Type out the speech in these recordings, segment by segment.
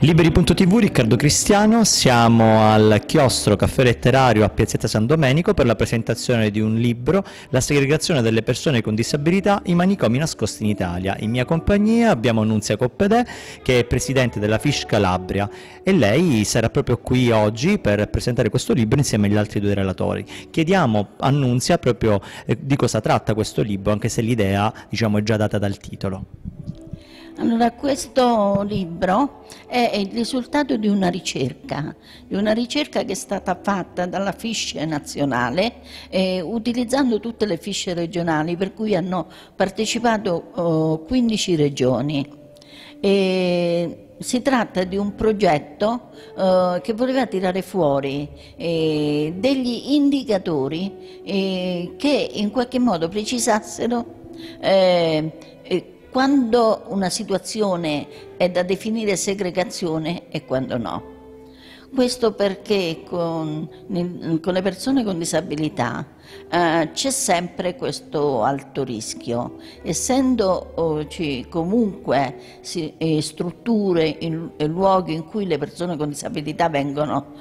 Liberi.tv, Riccardo Cristiano, siamo al chiostro caffè letterario a Piazzetta San Domenico per la presentazione di un libro, La segregazione delle persone con disabilità, i manicomi nascosti in Italia. In mia compagnia abbiamo Nunzia Coppedè che è presidente della Fish Calabria e lei sarà proprio qui oggi per presentare questo libro insieme agli altri due relatori. Chiediamo a Nunzia proprio eh, di cosa tratta questo libro, anche se l'idea diciamo, è già data dal titolo. Allora, questo libro è il risultato di una ricerca, di una ricerca che è stata fatta dalla Fisce nazionale eh, utilizzando tutte le fisce regionali, per cui hanno partecipato eh, 15 regioni. E si tratta di un progetto eh, che voleva tirare fuori eh, degli indicatori eh, che in qualche modo precisassero eh, quando una situazione è da definire segregazione e quando no. Questo perché con, con, le persone con disabilità eh, c'è sempre questo alto rischio. Essendoci oh, comunque si, eh, strutture e eh, luoghi in cui le persone con disabilità vengono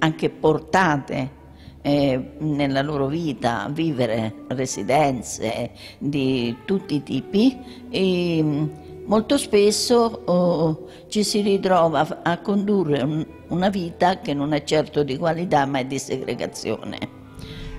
anche portate eh, nella loro vita vivere residenze di tutti i tipi e mm, molto spesso oh, ci si ritrova a condurre un, una vita che non è certo di qualità ma è di segregazione.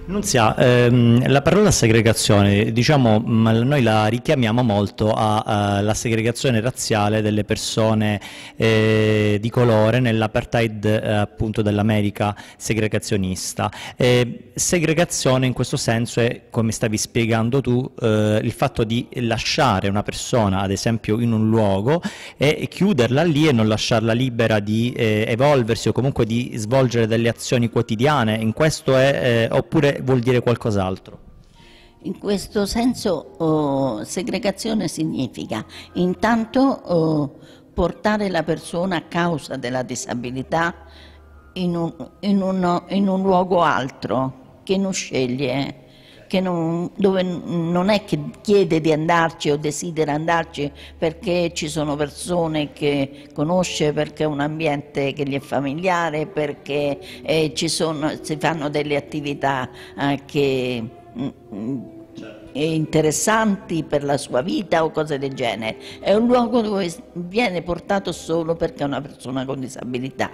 Nunzia, ehm, la parola segregazione, diciamo, mm, noi la richiamiamo molto alla segregazione razziale delle persone eh, di colore nell'apartheid eh, appunto dell'America segregazionista. Eh, segregazione in questo senso è, come stavi spiegando tu, eh, il fatto di lasciare una persona, ad esempio, in un luogo e chiuderla lì e non lasciarla libera di eh, evolversi o comunque di svolgere delle azioni quotidiane. In questo è, eh, oppure vuol dire qualcos'altro. In questo senso oh, segregazione significa intanto oh, portare la persona a causa della disabilità in un, in un, in un luogo altro che non sceglie non, dove non è che chiede di andarci o desidera andarci perché ci sono persone che conosce, perché è un ambiente che gli è familiare, perché eh, sono, si fanno delle attività eh, che mm, mm, interessanti per la sua vita o cose del genere, è un luogo dove viene portato solo perché è una persona con disabilità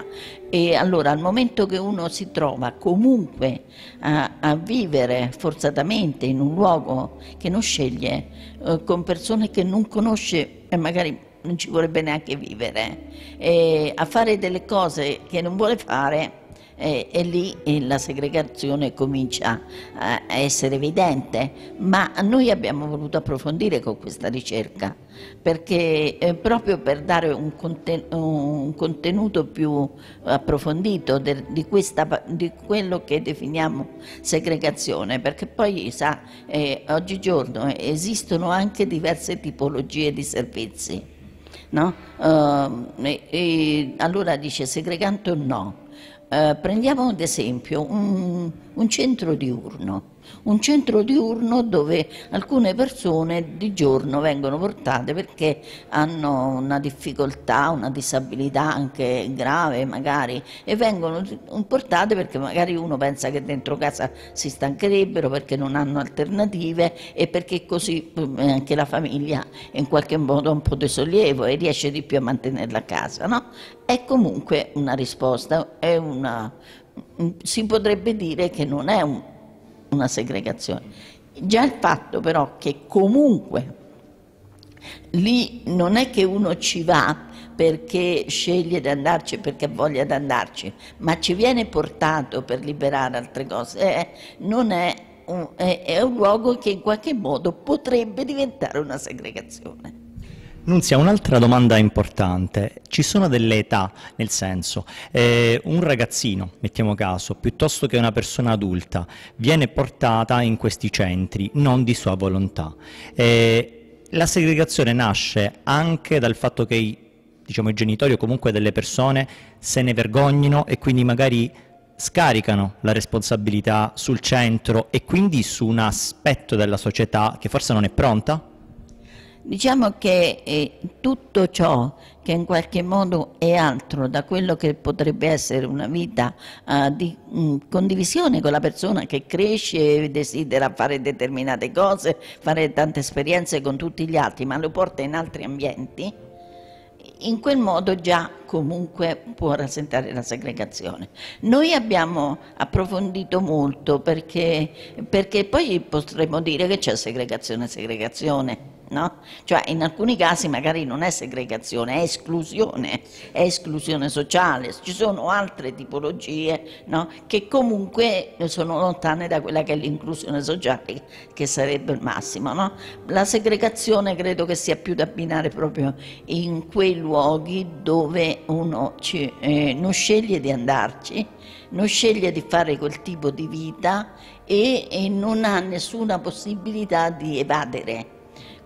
e allora al momento che uno si trova comunque a, a vivere forzatamente in un luogo che non sceglie, eh, con persone che non conosce e magari non ci vorrebbe neanche vivere, eh, a fare delle cose che non vuole fare, e, e lì eh, la segregazione comincia a essere evidente, ma noi abbiamo voluto approfondire con questa ricerca perché eh, proprio per dare un, conten un contenuto più approfondito di, questa, di, quello che definiamo segregazione, perché poi sa, eh, oggigiorno esistono anche diverse tipologie di servizi. No? Uh, e, e allora dice segregante o no? Eh, prendiamo ad esempio un, un centro diurno, un centro diurno dove alcune persone di giorno vengono portate perché hanno una difficoltà, una disabilità anche grave magari e vengono portate perché magari uno pensa che dentro casa si stancherebbero perché non hanno alternative e perché così mm, anche la famiglia è in qualche modo un po' di sollievo e riesce di più a mantenerla a casa. No? È comunque una risposta, è un una, mm, si potrebbe dire che non è un, una segregazione. Già il fatto però che comunque lì non è che uno ci va perché sceglie di andarci, perché ha voglia di andarci, ma ci viene portato per liberare altre cose, è, eh, non è un, è, è un luogo che in qualche modo potrebbe diventare una segregazione. Nunzia, un'altra domanda importante. Ci sono delle età, nel senso, eh, un ragazzino, mettiamo caso, piuttosto che una persona adulta, viene portata in questi centri, non di sua volontà. Eh, la segregazione nasce anche dal fatto che i, diciamo, i genitori o comunque delle persone se ne vergognino e quindi magari scaricano la responsabilità sul centro e quindi su un aspetto della società che forse non è pronta? Diciamo che eh, tutto ciò che in qualche modo è altro da quello che potrebbe essere una vita eh, di mh, mm, condivisione con la persona che cresce e desidera fare determinate cose, fare tante esperienze con tutti gli altri, ma lo porta in altri ambienti, in quel modo già comunque può rasentare la segregazione. Noi abbiamo approfondito molto perché, perché poi potremmo dire che c'è segregazione, segregazione no? Cioè in alcuni casi magari non è segregazione, è esclusione, è esclusione sociale, ci sono altre tipologie no? che comunque sono lontane da quella che è l'inclusione sociale, che sarebbe il massimo. No? La segregazione credo che sia più da abbinare proprio in quei luoghi dove uno ci, eh, non sceglie di andarci, non sceglie di fare quel tipo di vita e, e non ha nessuna possibilità di evadere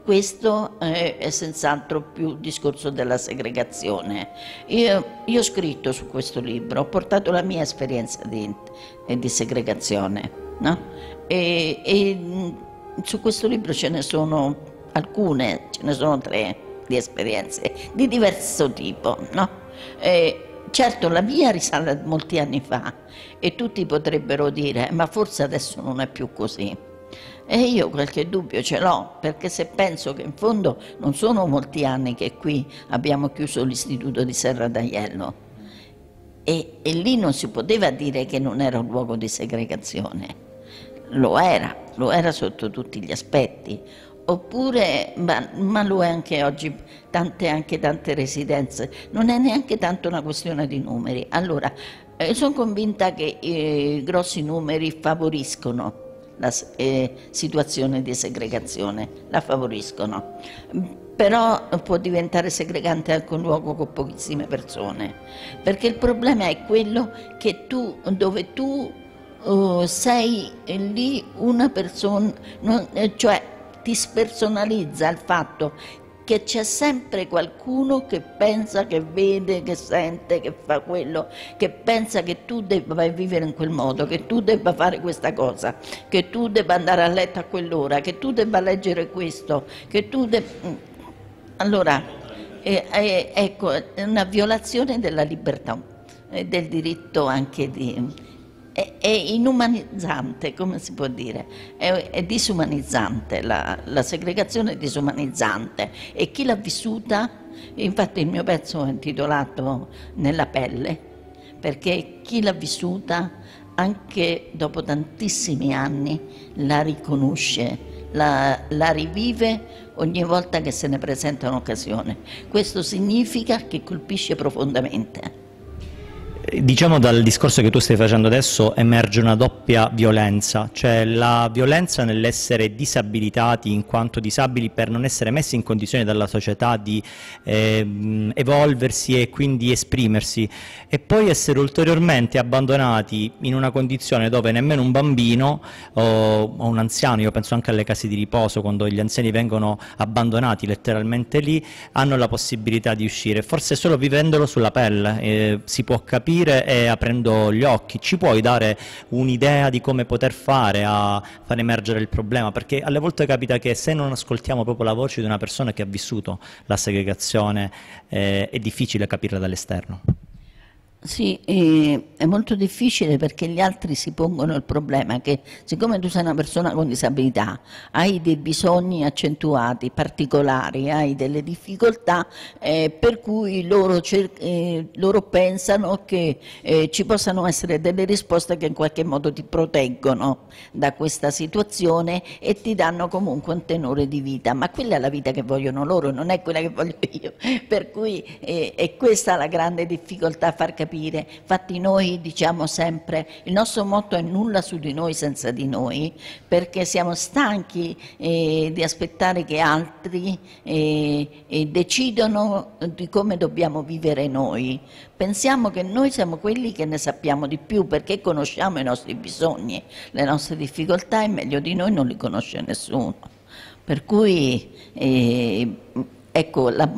questo eh, è senz'altro più il discorso della segregazione. Io, io, ho scritto su questo libro, ho portato la mia esperienza di, eh, di segregazione no? e, e mm, su questo libro ce ne sono alcune, ce ne sono tre di esperienze di diverso tipo. No? E, certo la mia risale a molti anni fa e tutti potrebbero dire eh, ma forse adesso non è più così. E io qualche dubbio ce l'ho, perché se penso che in fondo non sono molti anni che qui abbiamo chiuso l'istituto di Serra d'Aiello, e, e lì non si poteva dire che non era un luogo di segregazione, lo era, lo era sotto tutti gli aspetti, oppure, ma, ma, lo è anche oggi, tante, anche tante residenze, non è neanche tanto una questione di numeri. Allora, eh, sono convinta che i eh, grossi numeri favoriscono la eh, situazione di segregazione, la favoriscono. Però può diventare segregante anche un luogo con pochissime persone, perché il problema è quello che tu, dove tu oh, sei lì una persona, non, eh, cioè ti spersonalizza il fatto che c'è sempre qualcuno che pensa, che vede, che sente, che fa quello, che pensa che tu debba vivere in quel modo, che tu debba fare questa cosa, che tu debba andare a letto a quell'ora, che tu debba leggere questo, che tu debba... Mm. Allora, eh, eh, ecco, è una violazione della libertà e eh, del diritto anche di è, è, inumanizzante, come si può dire, è, è disumanizzante, la, la, segregazione è disumanizzante e chi l'ha vissuta, infatti il mio pezzo è intitolato Nella pelle, perché chi l'ha vissuta anche dopo tantissimi anni la riconosce la, la, rivive ogni volta che se ne presenta un'occasione. Questo significa che colpisce profondamente. Diciamo dal discorso che tu stai facendo adesso emerge una doppia violenza, cioè la violenza nell'essere disabilitati in quanto disabili per non essere messi in condizione dalla società di eh, evolversi e quindi esprimersi e poi essere ulteriormente abbandonati in una condizione dove nemmeno un bambino o, o un anziano, io penso anche alle case di riposo quando gli anziani vengono abbandonati letteralmente lì, hanno la possibilità di uscire, forse solo vivendolo sulla pelle eh, si può capire sentire e aprendo gli occhi. Ci puoi dare un'idea di come poter fare a far emergere il problema? Perché alle volte capita che se non ascoltiamo proprio la voce di una persona che ha vissuto la segregazione eh, è difficile capirla dall'esterno. Sì, è molto difficile perché gli altri si pongono il problema che siccome tu sei una persona con disabilità, hai dei bisogni accentuati, particolari, hai delle difficoltà, eh, per cui loro, eh, loro pensano che eh, ci possano essere delle risposte che in qualche modo ti proteggono da questa situazione e ti danno comunque un tenore di vita, ma quella è la vita che vogliono loro, non è quella che voglio io, per cui eh, è questa la grande difficoltà a far capire capire. Infatti noi diciamo sempre, il nostro motto è nulla su di noi senza di noi, perché siamo stanchi eh, di aspettare che altri eh, decidano di come dobbiamo vivere noi. Pensiamo che noi siamo quelli che ne sappiamo di più perché conosciamo i nostri bisogni, le nostre difficoltà e meglio di noi non li conosce nessuno. Per cui eh, Ecco, la,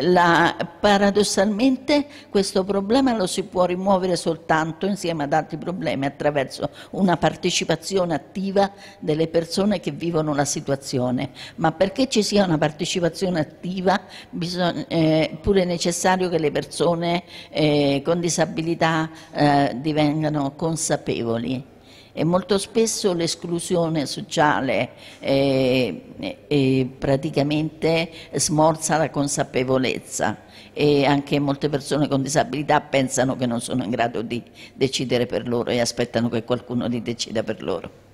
la, paradossalmente questo problema lo si può rimuovere soltanto insieme ad altri problemi attraverso una partecipazione attiva delle persone che vivono la situazione. Ma perché ci sia una partecipazione attiva bisogna, eh, pure è necessario che le persone eh, con disabilità eh, divengano consapevoli e molto spesso l'esclusione sociale eh, eh, eh, praticamente smorza la consapevolezza e anche molte persone con disabilità pensano che non sono in grado di decidere per loro e aspettano che qualcuno li decida per loro.